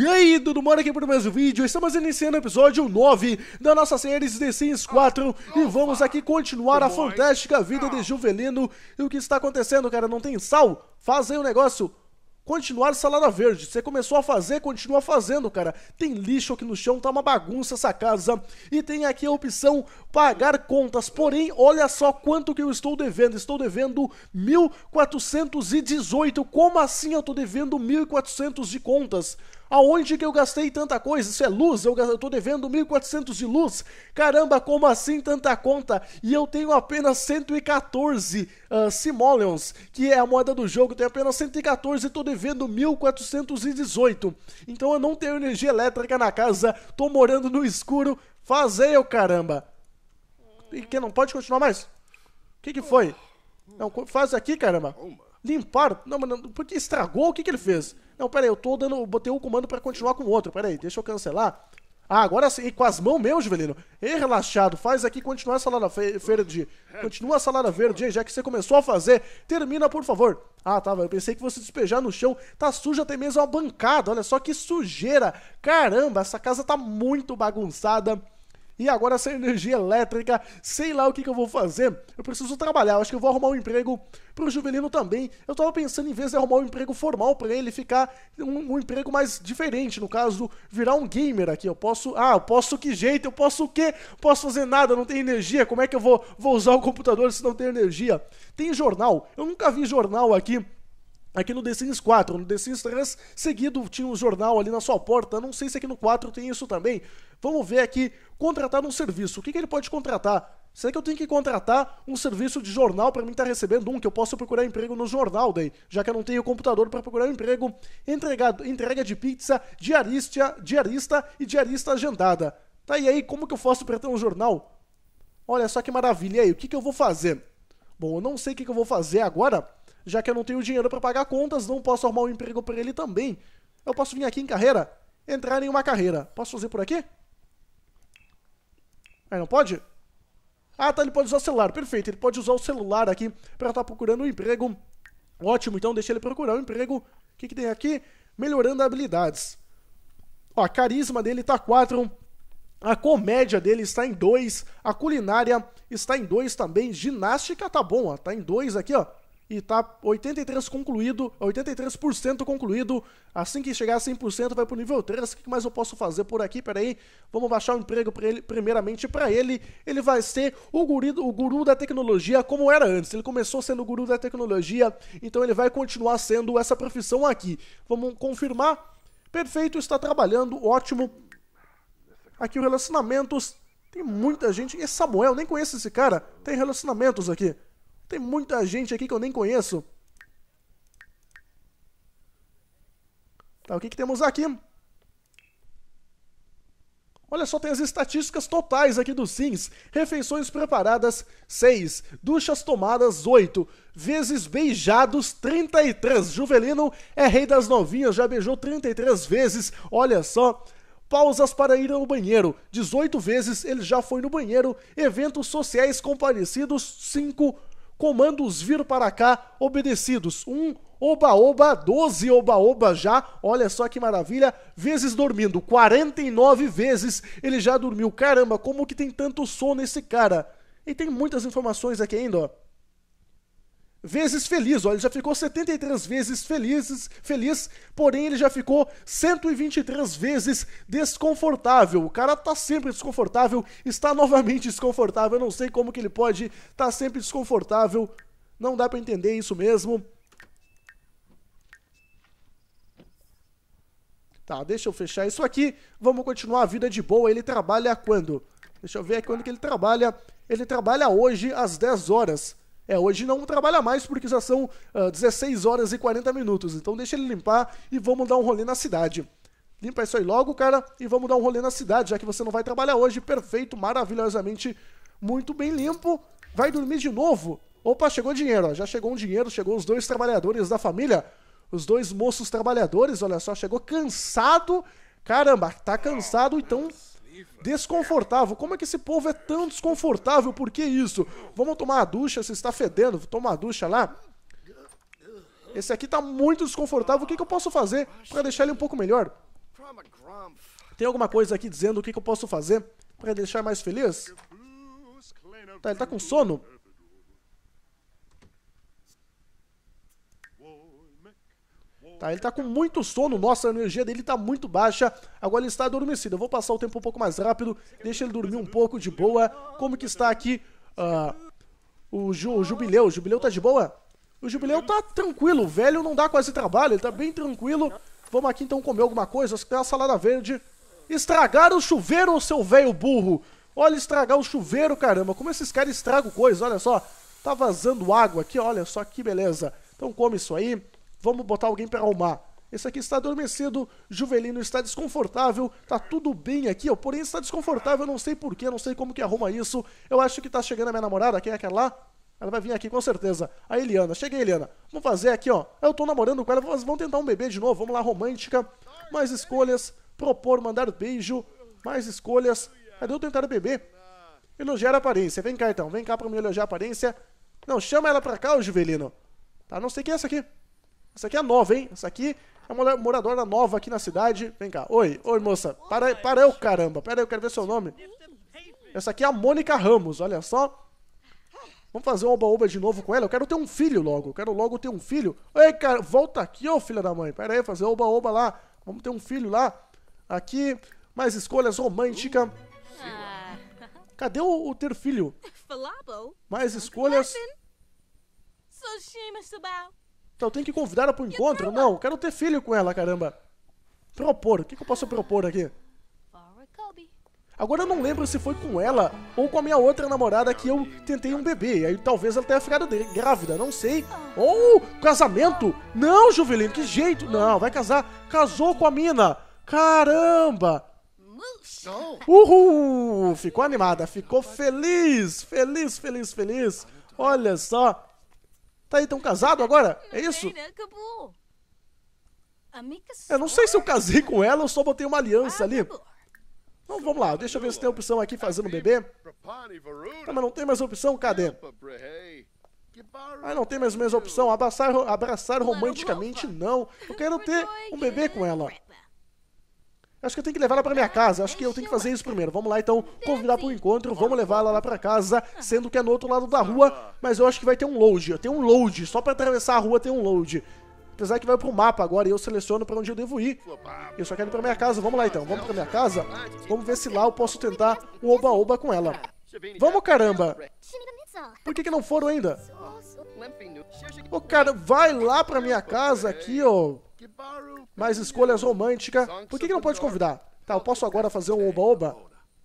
E aí, tudo bom? Aqui para mais um vídeo. Estamos iniciando o episódio 9 da nossa série The Sims 4 e vamos aqui continuar a fantástica vida de ah. Juvelino. E o que está acontecendo, cara? Não tem sal? Faz aí o um negócio. Continuar salada verde. Você começou a fazer, continua fazendo, cara. Tem lixo aqui no chão, tá uma bagunça essa casa. E tem aqui a opção pagar contas. Porém, olha só quanto que eu estou devendo. Estou devendo 1.418. Como assim eu estou devendo 1.400 de contas? Aonde que eu gastei tanta coisa? Isso é luz, eu, estou tô devendo 1.400 de luz. Caramba, como assim tanta conta? E eu tenho apenas 114 uh, ah, simoleons, que é a moeda do jogo, tenho apenas 114 e tô devendo 1.418. Então eu não tenho energia elétrica na casa, tô morando no escuro. Fazer eu, caramba. E que não pode continuar mais? O que que foi? Não, faz aqui, caramba. Limparam? Não, mas porque estragou, o que, que ele fez? Não, aí, eu tô dando. Botei um comando para continuar com o outro. pera aí deixa eu cancelar. Ah, agora sim, com as mãos mesmo, Juvelino. Ei, relaxado, faz aqui, continua a salada verde. Continua a salada verde, já que você começou a fazer. Termina, por favor. Ah, tava, tá, eu pensei que fosse despejar no chão. Tá suja até mesmo a bancada, olha só que sujeira. Caramba, essa casa tá muito bagunçada e agora sem energia elétrica, sei lá o que, que eu vou fazer. Eu preciso trabalhar, eu acho que eu vou arrumar um emprego pro Juvelino também. Eu tava pensando em vez de arrumar um emprego formal para ele ficar um, um, emprego mais diferente, no caso, virar um gamer aqui. Eu posso, ah, eu posso que jeito, eu posso o quê? Posso fazer nada, não tem energia. Como é que eu vou, vou usar o computador se não tem energia? Tem jornal. Eu nunca vi jornal aqui Aqui no The Sims 4, no The Sims 3, seguido tinha um jornal ali na sua porta. Não sei se aqui no 4 tem isso também. Vamos ver aqui, contratar um serviço. O que, que ele pode contratar? Será que eu tenho que contratar um serviço de jornal para mim estar tá recebendo um que eu possa procurar emprego no jornal daí, já que eu não tenho computador para procurar emprego? Entregado, entrega de pizza, diarista, diarista e diarista agendada. Tá e aí, como que eu faço para ter um jornal? Olha só que maravilha e aí, o que que eu vou fazer? Bom, eu não sei o que que eu vou fazer agora, já que eu não tenho dinheiro para pagar contas, não posso arrumar um emprego para ele também. Eu posso vir aqui em carreira, entrar em uma carreira. Posso fazer por aqui? Aí não pode? Ah, tá, ele pode usar o celular. Perfeito, ele pode usar o celular aqui para estar tá procurando um emprego. Ótimo, então deixa ele procurar um emprego. O que, que tem aqui? Melhorando habilidades. Ó, a carisma dele tá 4. A comédia dele está em 2. A culinária está em 2 também. Ginástica tá bom, ó. Tá em 2 aqui, ó e está 83 concluído, 83% concluído. Assim que chegar a 100% vai pro nível 3. O que mais eu posso fazer por aqui? Pera aí, vamos baixar o um emprego pra ele, primeiramente para ele. Ele vai ser o, guru o guru da tecnologia como era antes. Ele começou sendo o guru da tecnologia, então ele vai continuar sendo essa profissão aqui. Vamos confirmar. Perfeito, está trabalhando, ótimo. Aqui o relacionamentos, tem muita gente. Esse Samuel, nem conheço esse cara, tem relacionamentos aqui. Tem muita gente aqui que eu nem conheço. Tá, o que, que temos aqui? Olha só, tem as estatísticas totais aqui do Sims. Refeições preparadas, 6. Duchas tomadas, 8. Vezes beijados, 33. Juvelino é rei das novinhas, já beijou 33 vezes. Olha só. Pausas para ir ao banheiro, 18 vezes ele já foi no banheiro. Eventos sociais comparecidos, 5 comandos vir para cá obedecidos. Um oba-oba, 12 oba-oba já, olha só que maravilha, vezes dormindo, 49 vezes ele já dormiu. Caramba, como que tem tanto sono esse cara? E tem muitas informações aqui ainda, ó vezes feliz. Olha, ele já ficou 73 vezes felizes, feliz, porém ele já ficou 123 vezes desconfortável. O cara tá sempre desconfortável, está novamente desconfortável. Eu não sei como que ele pode estar tá sempre desconfortável. Não dá para entender isso mesmo. Tá, deixa eu fechar isso aqui. Vamos continuar a vida de boa. Ele trabalha quando? Deixa eu ver é quando que ele trabalha. Ele trabalha hoje às 10 horas. É, hoje não trabalha mais porque já são uh, ah, 16 horas e 40 minutos. Então deixa ele limpar e vamos dar um rolê na cidade. Limpa isso aí logo, cara, e vamos dar um rolê na cidade, já que você não vai trabalhar hoje. Perfeito, maravilhosamente, muito bem limpo. Vai dormir de novo. Opa, chegou dinheiro, ó. já chegou um dinheiro, chegou os dois trabalhadores da família, os dois moços trabalhadores, olha só, chegou cansado. Caramba, tá cansado, então Desconfortável. Como é que esse povo é tão desconfortável? Por que isso? Vamos tomar a ducha, você está fedendo, tomar a ducha lá. Esse aqui está muito desconfortável. O que, que eu posso fazer para deixar ele um pouco melhor? Tem alguma coisa aqui dizendo o que, que eu posso fazer para deixar mais feliz? Tá, ele tá com sono? Tá? Ele está com muito sono, nossa, a energia dele está muito baixa. Agora ele está adormecido. Eu vou passar o tempo um pouco mais rápido, deixa ele dormir um pouco de boa. Como que está aqui uh, o, ju, o Jubileu? O Jubileu está de boa? O Jubileu está tranquilo, o velho não dá quase trabalho, ele está bem tranquilo. Vamos aqui então comer alguma coisa, acho que tem uma salada verde. Estragaram o chuveiro, seu velho burro! Olha, estragar o chuveiro, caramba. Como esses caras estragam coisa, olha só. Tá vazando água aqui, olha só que beleza. Então come isso aí. Vamos botar alguém para arrumar. Esse aqui está adormecido, Juvelino está desconfortável, tá tudo bem aqui, ó, porém está desconfortável, não sei porquê, não sei como que arruma isso. Eu acho que tá chegando a minha namorada, quem é que é lá? Ela vai vir aqui com certeza. A Eliana, cheguei Eliana. Vamos fazer aqui, ó. Eu tô namorando com ela, vamos tentar um bebê de novo, vamos lá, romântica. Mais escolhas, propor, mandar beijo, mais escolhas. Cadê eu tentar beber? Elogiar a aparência, vem cá então, vem cá pra me elogiar a aparência. Não, chama ela pra cá, Juvelino. Tá, não sei quem é essa aqui. Essa aqui é nova, hein? Essa aqui é uma moradora nova aqui na cidade. Vem cá. Oi, oi, moça. Para aí, para eu, caramba. Pera aí, eu quero ver seu nome. Essa aqui é a Mônica Ramos, olha só. Vamos fazer um oba-oba de novo com ela? Eu quero ter um filho logo. Eu quero logo ter um filho. Ei, cara, volta aqui, ô filha da mãe. Pera aí, fazer oba-oba lá. Vamos ter um filho lá. Aqui, mais escolhas romântica. Cadê o, o ter filho? Mais escolhas. Então tem que convidar ela o encontro? Não, quero ter filho com ela, caramba. Propor, o que, que eu posso propor aqui? Agora eu não lembro se foi com ela ou com a minha outra namorada que eu tentei um bebê. Aí talvez ela tenha ficado grávida, não sei. Ah. Ou oh, casamento? Não, Juvelino, que jeito? Não, vai casar. Casou com a mina. Caramba! Uhul! Ficou animada, ficou feliz, feliz, feliz, feliz. Olha só, Tá aí, tão casado agora? Tá é isso? Né? Eu não sei se eu casei com ela ou só botei uma aliança ali. Então vamos lá, deixa eu ver se tem opção aqui fazendo bebê. Ah, mas não tem mais opção, cadê? Ah, não tem mais, mais opção. Abraçar, abraçar romanticamente, não. Eu quero ter um bebê com ela. Acho que eu tenho que levar ela pra minha casa. Acho que eu tenho que fazer isso primeiro. Vamos lá, então, convidar pro encontro. Vamos levar ela lá pra casa, sendo que é no outro lado da rua. Mas eu acho que vai ter um load. Tem um load. Só pra atravessar a rua tem um load. Apesar que vai pro mapa agora e eu seleciono pra onde eu devo ir. Eu só quero ir pra minha casa. Vamos lá, então. Vamos pra minha casa. Vamos ver se lá eu posso tentar o oba-oba com ela. Vamos, caramba. Por que que não foram ainda? Ô, oh, cara, vai lá pra minha casa aqui, ó. Oh mais escolhas românticas. Por que, que não pode convidar? Tá, eu posso agora fazer um oba-oba?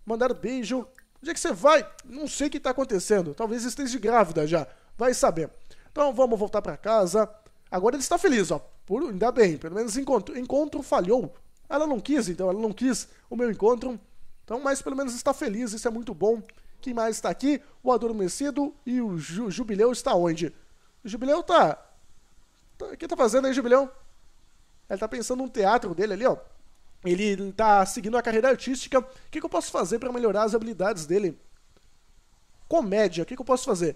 Mandar beijo. Onde é que você vai? Não sei o que tá acontecendo. Talvez esteja grávida já. Vai saber. Então vamos voltar para casa. Agora ele está feliz, ó. Por, ainda bem, pelo menos encontro, encontro falhou. Ela não quis, então, ela não quis o meu encontro. Então, mas pelo menos está feliz, isso é muito bom. Quem mais está aqui? O Adormecido e o Ju, Jubileu está onde? O Jubileu tá. tá o que tá fazendo aí, Jubileu? Ele tá pensando num teatro dele ali, ó. Ele tá seguindo a carreira artística. O que, que eu posso fazer para melhorar as habilidades dele? Comédia, o que, que eu posso fazer?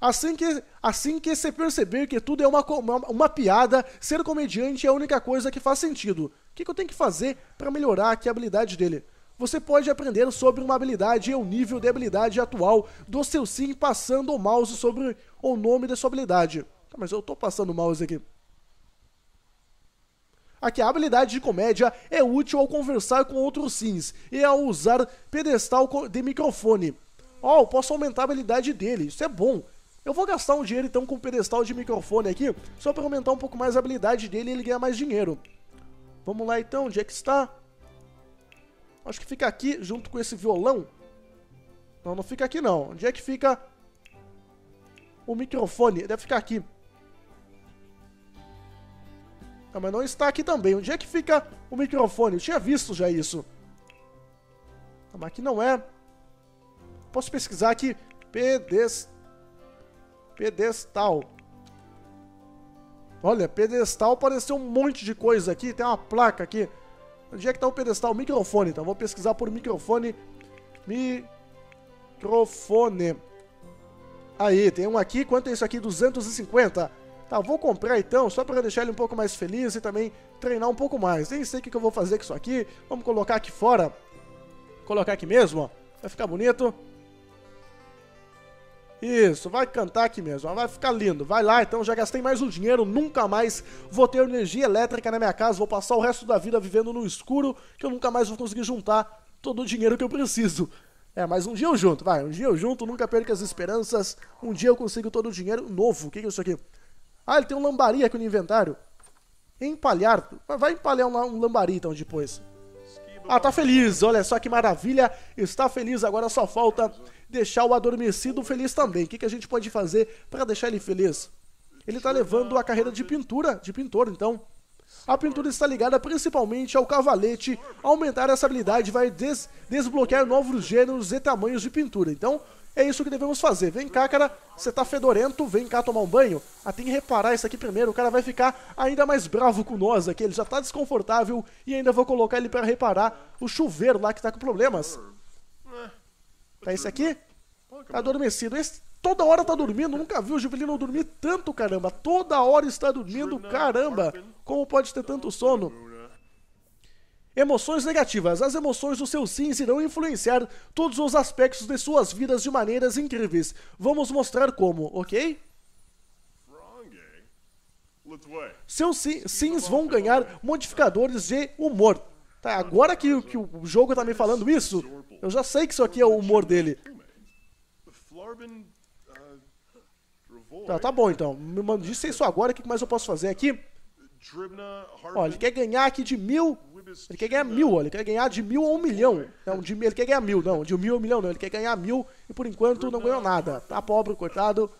Assim que, assim que você perceber que tudo é uma, uma, uma, piada, ser comediante é a única coisa que faz sentido. O que, que eu tenho que fazer para melhorar aqui a habilidade dele? Você pode aprender sobre uma habilidade e o nível de habilidade atual do seu sim passando o mouse sobre o nome da sua habilidade. Tá, mas eu tô passando mal isso aqui. Aqui, a habilidade de comédia é útil ao conversar com outros sims e ao usar pedestal de microfone. Ó, oh, posso aumentar a habilidade dele, isso é bom. Eu vou gastar um dinheiro então com pedestal de microfone aqui, só para aumentar um pouco mais a habilidade dele e ele ganhar mais dinheiro. Vamos lá então, onde é que está? Acho que fica aqui, junto com esse violão. Não, não fica aqui não. Onde é que fica o microfone? Deve ficar aqui. Ah, mas não está aqui também. Onde é que fica o microfone? Eu tinha visto já isso. Ah, mas aqui não é. Posso pesquisar aqui. Pedestal. Olha, pedestal apareceu um monte de coisa aqui. Tem uma placa aqui. Onde é que está o pedestal? Microfone, então. Vou pesquisar por microfone. Microfone. Aí, tem um aqui. Quanto é isso aqui? 250. Tá, vou comprar então, só para deixar ele um pouco mais feliz e também treinar um pouco mais. Nem sei o que eu vou fazer com isso aqui. Vamos colocar aqui fora. Colocar aqui mesmo, ó. Vai ficar bonito. Isso, vai cantar aqui mesmo, vai ficar lindo. Vai lá, então já gastei mais um dinheiro, nunca mais vou ter energia elétrica na minha casa, vou passar o resto da vida vivendo no escuro, que eu nunca mais vou conseguir juntar todo o dinheiro que eu preciso. É, mas um dia eu junto, vai, um dia eu junto, nunca perca as esperanças, um dia eu consigo todo o dinheiro novo. O que é isso aqui? Ah, ele tem um lambari aqui no inventário. Empalhar. Vai empalhar um, um lambari então depois. Ah, tá feliz. Olha só que maravilha. Está feliz. Agora só falta deixar o adormecido feliz também. O que, que a gente pode fazer para deixar ele feliz? Ele está levando a carreira de pintura, de pintor, então. A pintura está ligada principalmente ao cavalete. Aumentar essa habilidade vai des desbloquear novos gêneros e tamanhos de pintura. Então, é isso que devemos fazer. Vem cá, cara, você tá fedorento, vem cá tomar um banho. Ah, tem que reparar isso aqui primeiro, o cara vai ficar ainda mais bravo com nós aqui, ele já tá desconfortável e ainda vou colocar ele para reparar o chuveiro lá que tá com problemas. Tá esse aqui? Tá adormecido. Esse toda hora tá dormindo, nunca vi o Jubilino dormir tanto, caramba. Toda hora está dormindo, caramba. Como pode ter tanto tá sono? Né? Emoções negativas. As emoções dos seus sims irão influenciar todos os aspectos de suas vidas de maneiras incríveis. Vamos mostrar como, ok? Eh? Seus sims vão ganhar modificadores de humor. Tá, agora que, que o jogo tá me falando isso, eu já sei que isso aqui é o humor dele. Uh, tá, tá bom então. Me disse isso agora, o que mais eu posso fazer aqui? Ó, ele quer ganhar aqui de mil. Ele quer ganhar mil, ó, ele quer ganhar de mil a um milhão. Não, de, ele quer ganhar mil, não. De mil a um milhão, não. Ele quer ganhar mil e por enquanto não ganhou nada. Tá pobre, coitado.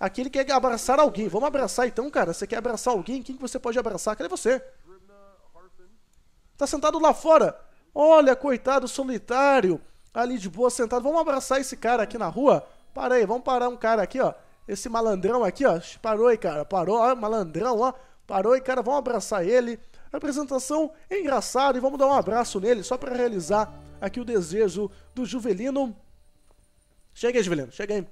Aqui ele quer abraçar alguém. Vamos abraçar então, cara. Você quer abraçar alguém? Quem que você pode abraçar? Cadê você? Tá sentado lá fora. Olha, coitado, solitário. Ali de boa, sentado. Vamos abraçar esse cara aqui na rua? Para aí, vamos parar um cara aqui, ó. Esse malandrão aqui, ó, parou aí, cara, parou, ó, malandrão, ó, parou aí, cara, vamos abraçar ele. A apresentação é engraçada e vamos dar um abraço nele só para realizar aqui o desejo do Juvelino. Chega aí, Juvelino, chega aí.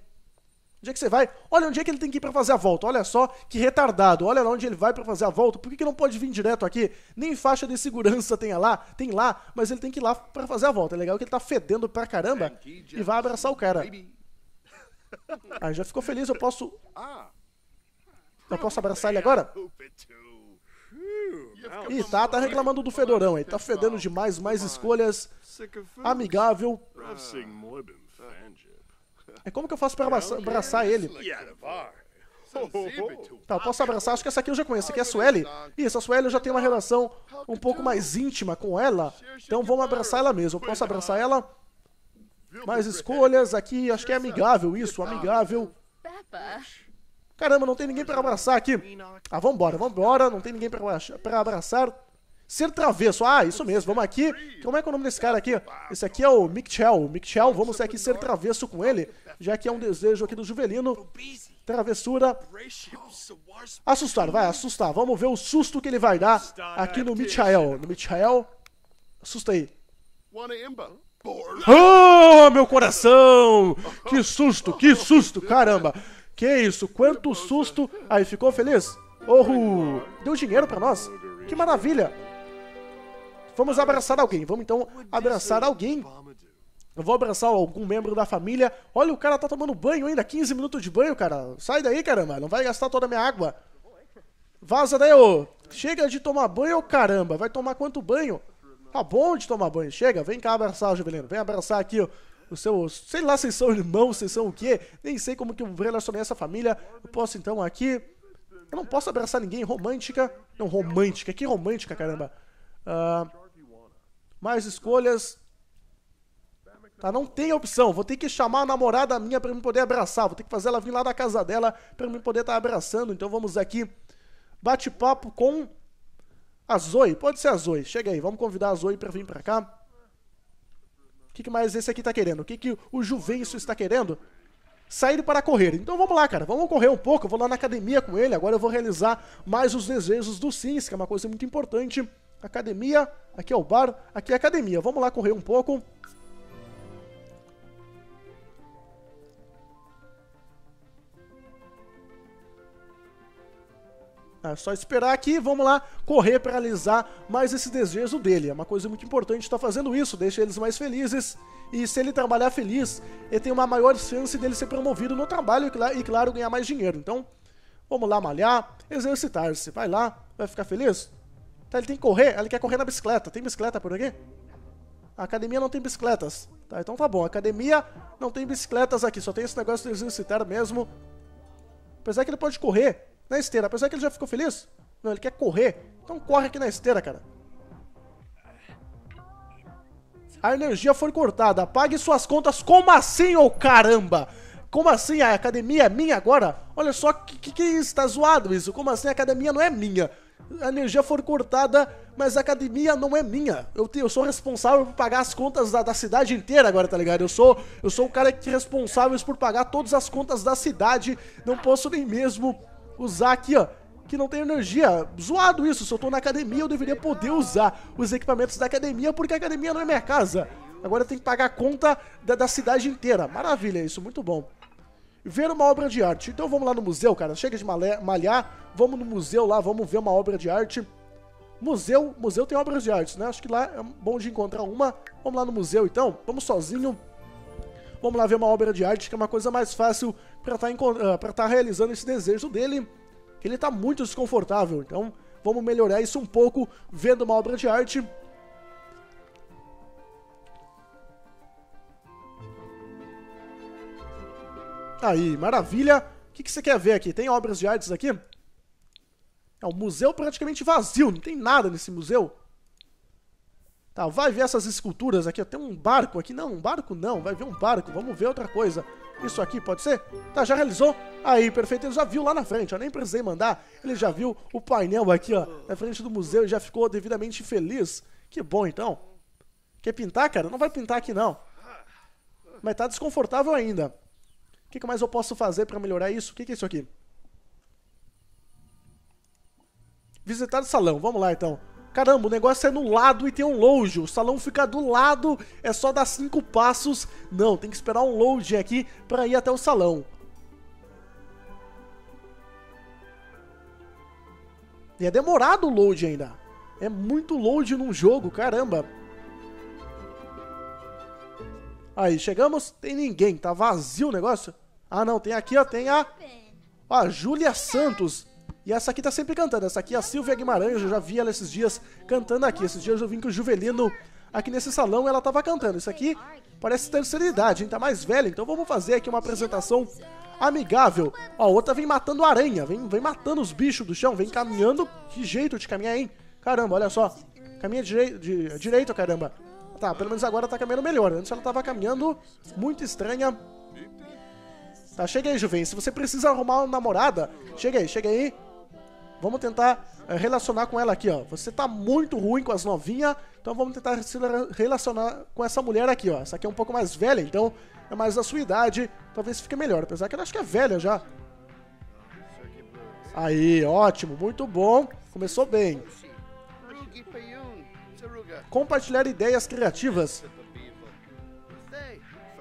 Onde é que você vai? Olha onde é que ele tem que ir para fazer a volta. Olha só que retardado. Olha lá onde ele vai para fazer a volta. Por que, que não pode vir direto aqui? Nem faixa de segurança tem lá, tem lá, mas ele tem que ir lá para fazer a volta. É legal que ele tá fedendo pra caramba e vai abraçar o cara. Aí já ficou feliz, eu posso. Ah. Eu posso abraçar ele agora? Ih, tá, tá reclamando do fedorão, aí? Tá fedendo demais, mais escolhas. Amigável. É como que eu faço pra abraçar, abraçar ele? Tá, eu posso abraçar, acho que essa aqui eu já conheço, essa aqui é a Sueli. Isso, a Sueli eu já tenho uma relação um pouco mais íntima com ela, então vamos abraçar ela mesmo. Eu posso abraçar ela? mais escolhas aqui. Acho que é amigável isso, amigável. Caramba, não tem ninguém para abraçar aqui. Ah, vambora, vambora. Não tem ninguém para abraçar. Ser travesso. Ah, isso mesmo. Vamos aqui. Como é que é o nome desse cara aqui? Esse aqui é o Mikchel, Mikchel, vamos aqui ser travesso com ele, já que é um desejo aqui do Juvelino. Travessura. Assustar, vai, assustar. Vamos ver o susto que ele vai dar aqui no Michael. No Michael. Assusta aí. Ah, meu coração! Que susto, que susto, caramba! Que isso, quanto susto! Aí, ficou feliz? Oh, deu dinheiro para nós? Que maravilha! Vamos abraçar alguém, vamos então abraçar alguém. Eu vou abraçar algum membro da família. Olha, o cara tá tomando banho ainda, 15 minutos de banho, cara. Sai daí, caramba, não vai gastar toda a minha água. Vaza daí, ô. Chega de tomar banho, caramba. Vai tomar quanto banho? Tá bom de tomar banho. Chega, vem cá abraçar, o Juvelino. Vem abraçar aqui, ó, o seu. Sei lá, vocês são irmãos, vocês são o quê? Nem sei como que eu relacionei essa família. Eu posso então aqui. Eu não posso abraçar ninguém romântica. Não, romântica. Que romântica, caramba. Uh, mais escolhas. Tá, não tem opção. Vou ter que chamar a namorada minha para me poder abraçar. Vou ter que fazer ela vir lá da casa dela para me poder estar tá abraçando. Então vamos aqui. Bate-papo com a Zoe? Pode ser a Zoe. Chega aí, vamos convidar a Zoe para vir para cá. O que, que, mais esse aqui está querendo? O que, que o Juvencio está querendo? Sair para correr. Então vamos lá, cara. Vamos correr um pouco. Eu vou lá na academia com ele. Agora eu vou realizar mais os desejos do Sims, que é uma coisa muito importante. Academia. Aqui é o bar. Aqui é a academia. Vamos lá correr um pouco. É só esperar aqui, vamos lá, correr para realizar mais esse desejo dele. É uma coisa muito importante estar tá fazendo isso, deixa eles mais felizes. E se ele trabalhar feliz, ele tem uma maior chance dele ser promovido no trabalho e, claro, ganhar mais dinheiro. Então, vamos lá malhar, exercitar-se. Vai lá, vai ficar feliz? Tá, ele tem que correr, ele quer correr na bicicleta. Tem bicicleta por aqui? A academia não tem bicicletas. Tá, então tá bom. A academia não tem bicicletas aqui, só tem esse negócio de exercitar mesmo. Apesar que ele pode correr, na esteira. Apesar que ele já ficou feliz. Não, ele quer correr. Então corre aqui na esteira, cara. A energia foi cortada. Pague suas contas. Como assim, ô oh, caramba? Como assim? A academia é minha agora? Olha só que, que, que isso, tá zoado isso. Como assim a academia não é minha? A energia foi cortada, mas a academia não é minha. Eu, te, eu sou responsável por pagar as contas da, da, cidade inteira agora, tá ligado? Eu sou, eu sou o cara que é responsável por pagar todas as contas da cidade. Não posso nem mesmo usar aqui, ó, que não tem energia. Zoado isso, se eu tô na academia, eu deveria poder usar os equipamentos da academia, porque a academia não é minha casa. Agora tem que pagar a conta da, da, cidade inteira. Maravilha isso, muito bom. Ver uma obra de arte. Então vamos lá no museu, cara. Chega de malhar, vamos no museu lá, vamos ver uma obra de arte. Museu, museu tem obras de arte, né? Acho que lá é bom de encontrar uma. Vamos lá no museu então, vamos sozinho. Vamos lá ver uma obra de arte, que é uma coisa mais fácil para tá estar ah, tá, realizando esse desejo dele, que ele está muito desconfortável. Então, vamos melhorar isso um pouco vendo uma obra de arte. Aí, maravilha! O que, que você quer ver aqui? Tem obras de artes aqui? É um museu praticamente vazio, não tem nada nesse museu. Tá, vai ver essas esculturas aqui, tem um barco aqui. Não, um barco não, vai ver um barco, vamos ver outra coisa. Isso aqui pode ser? Tá, já realizou? Aí, perfeito, ele já viu lá na frente, eu nem precisei mandar. Ele já viu o painel aqui, ó, na frente do museu e já ficou devidamente feliz. Que bom, então. Quer pintar, cara? Não vai pintar aqui, não. Mas tá desconfortável ainda. O que, mais eu posso fazer para melhorar isso? O que é isso aqui? Visitar o salão, vamos lá, então. Caramba, o negócio é no lado e tem um load. O salão fica do lado, é só dar cinco passos. Não, tem que esperar um load aqui para ir até o salão. E é demorado o load ainda. É muito load num jogo, caramba. Aí, chegamos, tem ninguém, tá vazio o negócio. Ah não, tem aqui, ó, tem a... A Júlia Santos. E essa aqui tá sempre cantando. Essa aqui é a Silvia Guimarães, eu já vi ela esses dias cantando aqui. Esses dias eu vim com o Juvelino aqui nesse salão ela tava cantando. Isso aqui parece terceira idade, hein? Tá mais velha, então vamos fazer aqui uma apresentação amigável. Ó, a outra vem matando aranha, vem, vem matando os bichos do chão, vem caminhando. Que jeito de caminhar, hein? Caramba, olha só. Caminha direi de, direito, caramba. Tá, pelo menos agora tá caminhando melhor. Antes ela tava caminhando muito estranha. Tá, chega aí, Juven. Se você precisa arrumar uma namorada, chega aí, chega aí. Vamos tentar eh, relacionar com ela aqui, ó. Você tá muito ruim com as novinhas, então vamos tentar se relacionar com essa mulher aqui, ó. Essa aqui é um pouco mais velha, então é mais da sua idade. Talvez fique melhor, apesar que ela acho que é velha já. Aí, ótimo, muito bom. Começou bem. Compartilhar ideias criativas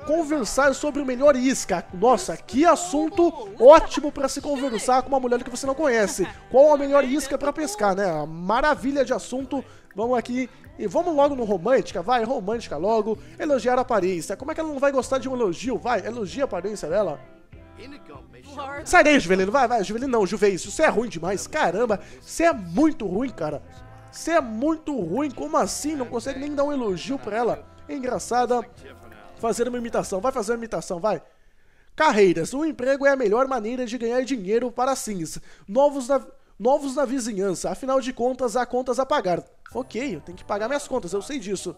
conversar sobre o melhor isca. Nossa, que assunto ótimo para se conversar com uma mulher que você não conhece. Qual a melhor isca para pescar, né? maravilha de assunto. Vamos aqui e vamos logo no romântica, vai, romântica logo. Elogiar a aparência. Como é que ela não vai gostar de um elogio? Vai, elogia a aparência dela. Sai daí, Juvelino, vai, vai, Juvelino não, Juvelino, você é ruim demais, caramba, você é muito ruim, cara. Você é muito ruim, como assim? Não consegue nem dar um elogio pra ela. engraçada, fazer uma imitação, vai fazer uma imitação, vai. Carreiras. O emprego é a melhor maneira de ganhar dinheiro para sims. Novos na, novos na vizinhança. Afinal de contas, há contas a pagar. Ok, eu tenho que pagar minhas contas, eu sei disso.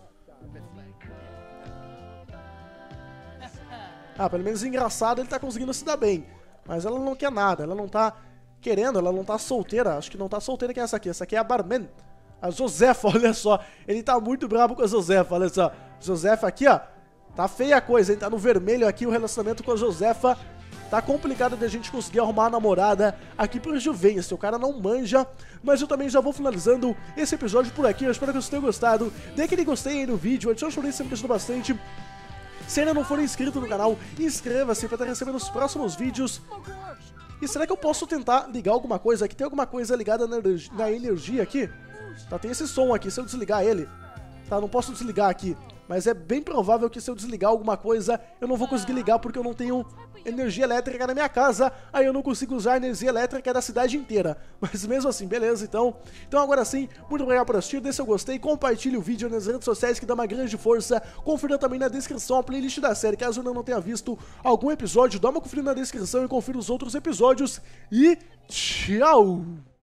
Ah, pelo menos engraçado ele tá conseguindo se dar bem. Mas ela não quer nada, ela não tá querendo, ela não tá solteira. Acho que não tá solteira que é essa aqui. Essa aqui é a barman. A Josefa, olha só. Ele tá muito brabo com a Josefa, olha só. Josefa aqui, ó. Tá feia a coisa, hein? Tá no vermelho aqui o relacionamento com a Josefa. Tá complicado de a gente conseguir arrumar a namorada aqui pro Juvencio, o cara não manja. Mas eu também já vou finalizando esse episódio por aqui, eu espero que vocês tenham gostado. Dê aquele gostei aí no vídeo, adiciona o chorinho, sempre me bastante. Se ainda não for inscrito no canal, inscreva-se para estar recebendo os próximos vídeos. E será que eu posso tentar ligar alguma coisa aqui? Tem alguma coisa ligada na, na energia aqui? Tá, tem esse som aqui, se eu desligar ele... Tá, não posso desligar aqui mas é bem provável que se eu desligar alguma coisa, eu não vou conseguir ligar porque eu não tenho energia elétrica na minha casa, aí eu não consigo usar a energia elétrica da cidade inteira. Mas mesmo assim, beleza, então. Então agora sim, muito obrigado por assistir, deixe seu gostei, compartilhe o vídeo nas redes sociais que dá uma grande força. Confira também na descrição a playlist da série, caso eu não tenha visto algum episódio, dá uma conferida na descrição e confira os outros episódios. E tchau!